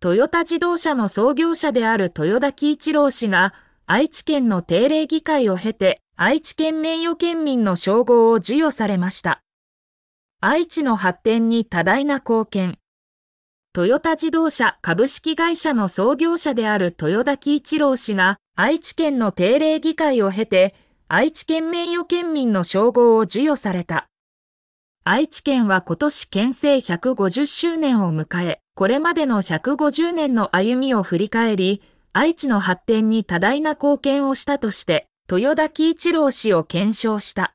トヨタ自動車の創業者である豊田喜一郎氏が、愛知県の定例議会を経て、愛知県名誉県民の称号を授与されました。愛知の発展に多大な貢献。トヨタ自動車株式会社の創業者である豊田喜一郎氏が、愛知県の定例議会を経て、愛知県名誉県民の称号を授与された。愛知県は今年県政150周年を迎え、これまでの150年の歩みを振り返り、愛知の発展に多大な貢献をしたとして、豊田喜一郎氏を検証した。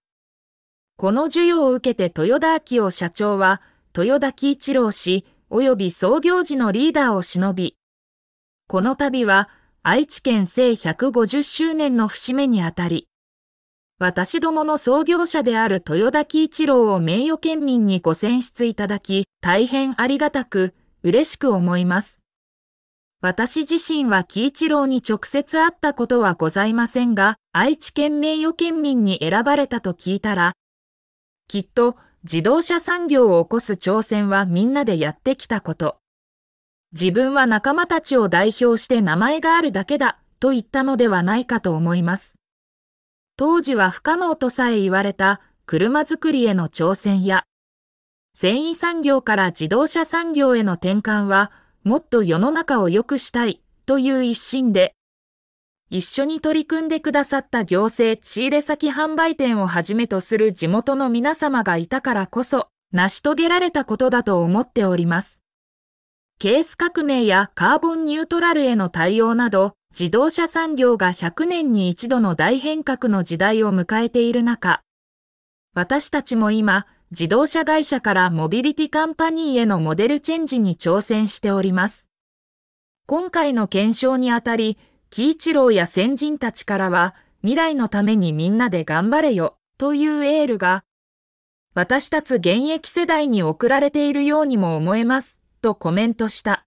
この授与を受けて豊田昭夫社長は、豊田喜一郎氏、及び創業時のリーダーを忍び、この度は愛知県生150周年の節目にあたり、私どもの創業者である豊田喜一郎を名誉県民にご選出いただき、大変ありがたく、嬉しく思います。私自身は喜一郎に直接会ったことはございませんが、愛知県名誉県民に選ばれたと聞いたら、きっと自動車産業を起こす挑戦はみんなでやってきたこと。自分は仲間たちを代表して名前があるだけだと言ったのではないかと思います。当時は不可能とさえ言われた車作りへの挑戦や、繊維産業から自動車産業への転換は、もっと世の中を良くしたいという一心で、一緒に取り組んでくださった行政仕入れ先販売店をはじめとする地元の皆様がいたからこそ、成し遂げられたことだと思っております。ケース革命やカーボンニュートラルへの対応など、自動車産業が100年に一度の大変革の時代を迎えている中、私たちも今、自動車会社からモビリティカンパニーへのモデルチェンジに挑戦しております。今回の検証にあたり、喜一郎や先人たちからは、未来のためにみんなで頑張れよ、というエールが、私たち現役世代に送られているようにも思えます、とコメントした。